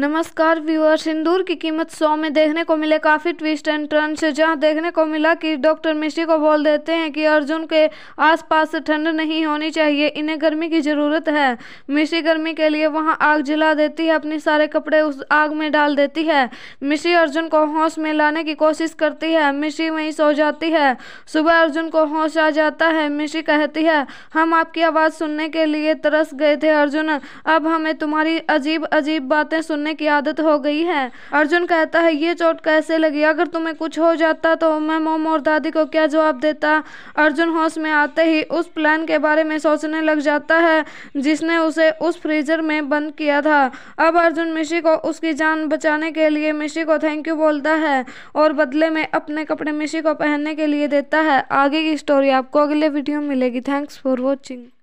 नमस्कार व्यूअर सिंदूर की कीमत सौ में देखने को मिले काफ़ी ट्विस्ट एंड टर्न से जहाँ देखने को मिला कि डॉक्टर मिश्री को बोल देते हैं कि अर्जुन के आसपास ठंड नहीं होनी चाहिए इन्हें गर्मी की ज़रूरत है मिश्री गर्मी के लिए वहाँ आग जला देती है अपने सारे कपड़े उस आग में डाल देती है मिश्री अर्जुन को होश में लाने की कोशिश करती है मिश्री वहीं सो जाती है सुबह अर्जुन को होश आ जाता है मिश्री कहती है हम आपकी आवाज़ सुनने के लिए तरस गए थे अर्जुन अब हमें तुम्हारी अजीब अजीब बातें सुनने करने की आदत हो गई है अर्जुन कहता है ये चोट कैसे लगी अगर तुम्हें कुछ हो जाता तो मैं मोम और दादी को क्या जवाब देता अर्जुन होश में आते ही उस प्लान के बारे में सोचने लग जाता है जिसने उसे उस फ्रीजर में बंद किया था अब अर्जुन मिशी को उसकी जान बचाने के लिए मिशी को थैंक यू बोलता है और बदले में अपने कपड़े मिशी को पहनने के लिए देता है आगे की स्टोरी आपको अगले वीडियो में मिलेगी थैंक्स फॉर वॉचिंग